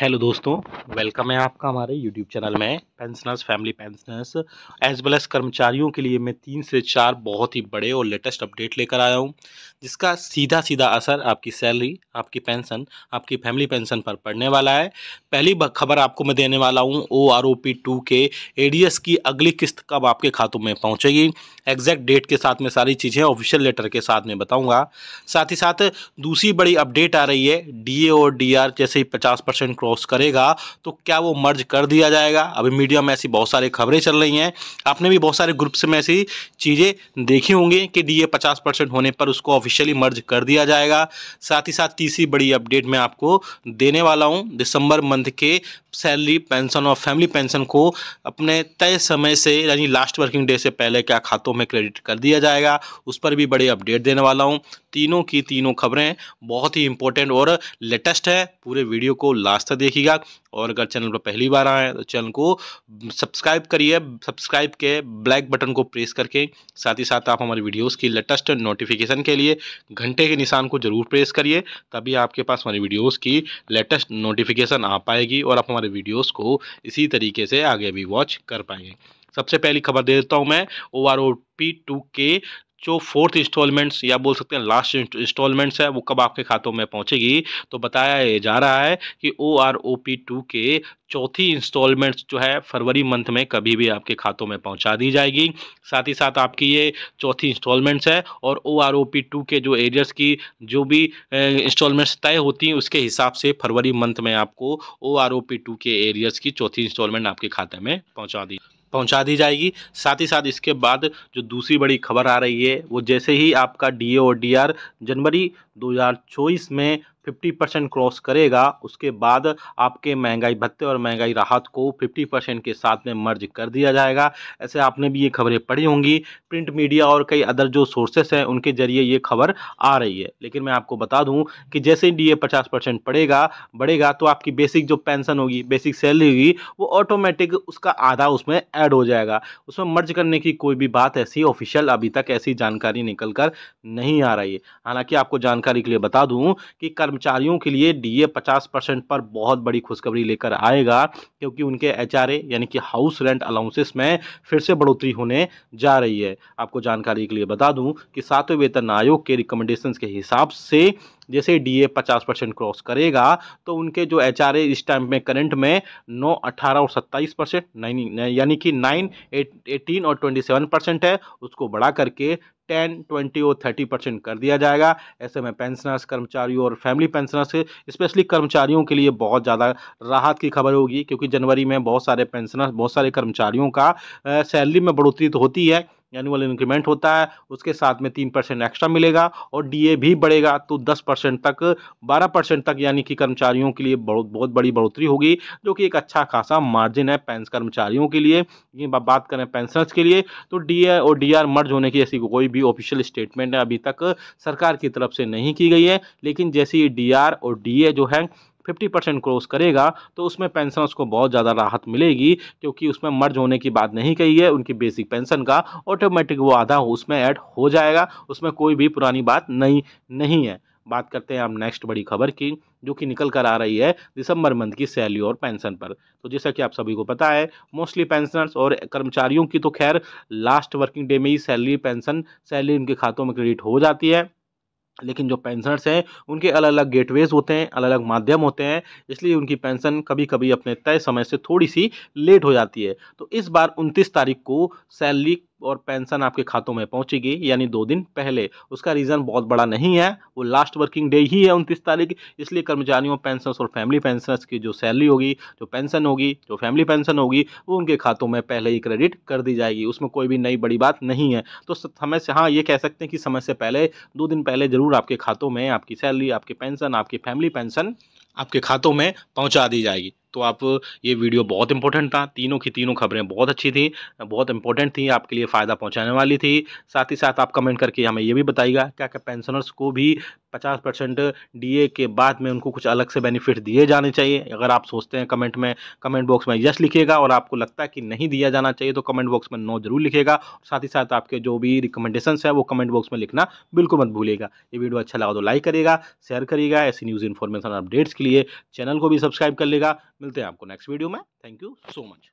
hello दोस्तों welcome है आपका हमारे यूट्यूब चैनल में pensioners family pensioners as well as कर्मचारियों के लिए मैं तीन से चार बहुत ही बड़े और लेटेस्ट अपडेट लेकर आया हूं जिसका सीधा सीधा असर आपकी सैलरी आपकी पेंशन आपकी फैमिली पेंशन पर पड़ने वाला है पहली खबर आपको मैं देने वाला हूँ O R O P two के ए डी एस की अगली किस्त कब आपके खातों में पहुँचेगी एग्जैक्ट डेट के साथ में सारी चीज़ें ऑफिशियल लेटर के साथ में बताऊँगा साथ ही साथ दूसरी बड़ी अपडेट आ रही है डी ए और डी आर जैसे ही पचास परसेंट क्रॉस करेगा तो क्या वो मर्ज कर दिया जाएगा अभी मीडिया में ऐसी बहुत सारी खबरें चल रही हैं आपने भी बहुत सारे ग्रुप्स में ऐसी चीज़ें देखी होंगी कि डी ए पचास परसेंट होने पर उसको ऑफिशियली मर्ज कर दिया जाएगा साथ ही साथ तीसरी बड़ी अपडेट मैं आपको देने वाला हूँ दिसंबर मंथ के सैलरी पेंशन और फैमिली पेंशन को अपने तय समय से यानी लास्ट वर्किंग डे से पहले क्या खातों में क्रेडिट कर दिया जाएगा उस पर भी बड़ी अपडेट देने वाला हूँ तीनों की तीनों खबरें बहुत ही इंपॉर्टेंट और लेटेस्ट है पूरे वीडियो को लास्ट तक देखिएगा और अगर चैनल पर पहली बार आए तो चैनल को सब्सक्राइब करिए सब्सक्राइब के ब्लैक बटन को प्रेस करके साथ ही साथ आप हमारी वीडियोस की लेटेस्ट नोटिफिकेशन के लिए घंटे के निशान को जरूर प्रेस करिए तभी आपके पास हमारी वीडियोस की लेटेस्ट नोटिफिकेशन आ पाएगी और आप हमारे वीडियोस को इसी तरीके से आगे भी वॉच कर पाएंगे सबसे पहली खबर दे देता हूँ मैं O R O P two के जो फोर्थ इंस्टॉलमेंट्स या बोल सकते हैं लास्ट इंस्टॉलमेंट्स है वो कब आपके खातों में पहुंचेगी तो बताया जा रहा है कि O R O P two के चौथी इंस्टॉलमेंट्स जो है फरवरी मंथ में कभी भी आपके खातों में पहुंचा दी जाएगी साथ ही साथ आपकी ये चौथी इंस्टॉलमेंट्स है और O R O P two के जो एरियर्स की जो भी इंस्टॉलमेंट्स तय होती हैं उसके हिसाब से फरवरी मंथ में आपको O R O P two के एरियर्स की चौथी इंस्टॉलमेंट आपके खाते में पहुँचा दी पहुंचा दी जाएगी साथ ही साथ इसके बाद जो दूसरी बड़ी खबर आ रही है वो जैसे ही आपका डी और डी जनवरी 2024 में 50 परसेंट क्रॉस करेगा उसके बाद आपके महंगाई भत्ते और महंगाई राहत को 50 परसेंट के साथ में मर्ज कर दिया जाएगा ऐसे आपने भी ये खबरें पढ़ी होंगी प्रिंट मीडिया और कई अदर जो सोर्सेस हैं उनके जरिए ये खबर आ रही है लेकिन मैं आपको बता दूं कि जैसे ही डी ए पचास परसेंट पड़ेगा बढ़ेगा तो आपकी बेसिक जो पेंशन होगी बेसिक सैलरी होगी वो ऑटोमेटिक उसका आधा उसमें ऐड हो जाएगा उसमें मर्ज करने की कोई भी बात ऐसी ऑफिशियल अभी तक ऐसी जानकारी निकल कर नहीं आ रही है हालाँकि आपको जानकारी जानकारी के लिए बता दूं कि कर्मचारियों के लिए डीए 50 परसेंट पर बहुत बड़ी खुशखबरी लेकर आएगा क्योंकि उनके एचआरए यानी कि हाउस रेंट अलाउंसेस में फिर से बढ़ोतरी होने जा रही है आपको जानकारी के लिए बता दूं कि सातवें वेतन आयोग के रिकमेंडेशन के हिसाब से जैसे ए पचास परसेंट क्रॉस करेगा तो उनके जो एच आर इस टाइम में करंट में नौ अट्ठारह और सत्ताईस परसेंट यानी कि नाइन एटीन और ट्वेंटी सेवन परसेंट है उसको बढ़ा करके टेन ट्वेंटी और थर्टी परसेंट कर दिया जाएगा ऐसे में पेंशनर्स कर्मचारियों और फैमिली पेंशनर्स स्पेशली कर्मचारियों के लिए बहुत ज़्यादा राहत की खबर होगी क्योंकि जनवरी में बहुत सारे पेंशनर्स बहुत सारे कर्मचारियों का सैलरी में बढ़ोतरी तो होती है एनुअल इंक्रीमेंट होता है उसके साथ में तीन परसेंट एक्स्ट्रा मिलेगा और डीए भी बढ़ेगा तो दस परसेंट तक बारह परसेंट तक यानी कि कर्मचारियों के लिए बहुत बहुत बड़ी बढ़ोतरी होगी जो कि एक अच्छा खासा मार्जिन है पेंस कर्मचारियों के लिए ये बात करें पेंशनर्स के लिए तो डी और डी मर्ज होने की ऐसी कोई भी ऑफिशियल स्टेटमेंट अभी तक सरकार की तरफ से नहीं की गई है लेकिन जैसे ही डी और डी जो है फिफ्टी परसेंट क्रॉस करेगा तो उसमें पेंशनर्स को बहुत ज़्यादा राहत मिलेगी क्योंकि उसमें मर्ज होने की बात नहीं कही है उनकी बेसिक पेंशन का ऑटोमेटिक वो आधा उसमें ऐड हो जाएगा उसमें कोई भी पुरानी बात नहीं नहीं है बात करते हैं आप नेक्स्ट बड़ी खबर की जो कि निकल कर आ रही है दिसंबर मंथ की सैलरी और पेंशन पर तो जैसा कि आप सभी को पता है मोस्टली पेंशनर्स और कर्मचारियों की तो खैर लास्ट वर्किंग डे में ही सैलरी पेंशन सैलरी उनके खातों में क्रेडिट हो जाती है लेकिन जो पेंशनर्स हैं उनके अलग अलग गेटवेज होते हैं अलग अलग माध्यम होते हैं इसलिए उनकी पेंशन कभी कभी अपने तय समय से थोड़ी सी लेट हो जाती है तो इस बार उनतीस तारीख को सैलरी और पेंशन आपके खातों में पहुंचेगी यानी दो दिन पहले उसका रीज़न बहुत बड़ा नहीं है वो लास्ट वर्किंग डे ही है उनतीस तारीख इसलिए कर्मचारियों पेंशनर्स और फैमिली पेंशनर्स की जो सैलरी होगी जो पेंशन होगी जो फैमिली पेंशन होगी वो उनके खातों में पहले ही क्रेडिट कर दी जाएगी उसमें कोई भी नई बड़ी बात नहीं है तो समय से हाँ ये कह सकते हैं कि समय से पहले दो दिन पहले ज़रूर आपके खातों में आपकी सैलरी आपकी पेंशन आपकी फैमिली पेंशन आपके खातों में पहुँचा दी जाएगी तो आप ये वीडियो बहुत इंपॉर्टेंट था तीनों की तीनों खबरें बहुत अच्छी थी बहुत इंपॉर्टेंट थी आपके लिए फ़ायदा पहुंचाने वाली थी साथ ही साथ आप कमेंट करके हमें ये भी बताइएगा क्या क्या पेंशनर्स को भी 50 परसेंट डी के बाद में उनको कुछ अलग से बेनिफिट दिए जाने चाहिए अगर आप सोचते हैं कमेंट में कमेंट बॉक्स में यस लिखिएगा और आपको लगता है कि नहीं दिया जाना चाहिए तो कमेंट बॉक्स में नो जरूर लिखेगा साथ ही साथ आपके जो भी रिकमेंडेशन है वो कमेंट बॉक्स में लिखना बिल्कुल मत भूलेगा ये वीडियो अच्छा लगा तो लाइक करेगा शेयर करिएगा ऐसी न्यूज़ इन्फॉर्मेशन अपडेट्स के लिए चैनल को भी सब्सक्राइब कर लेगा मिलते हैं आपको नेक्स्ट वीडियो में थैंक यू सो मच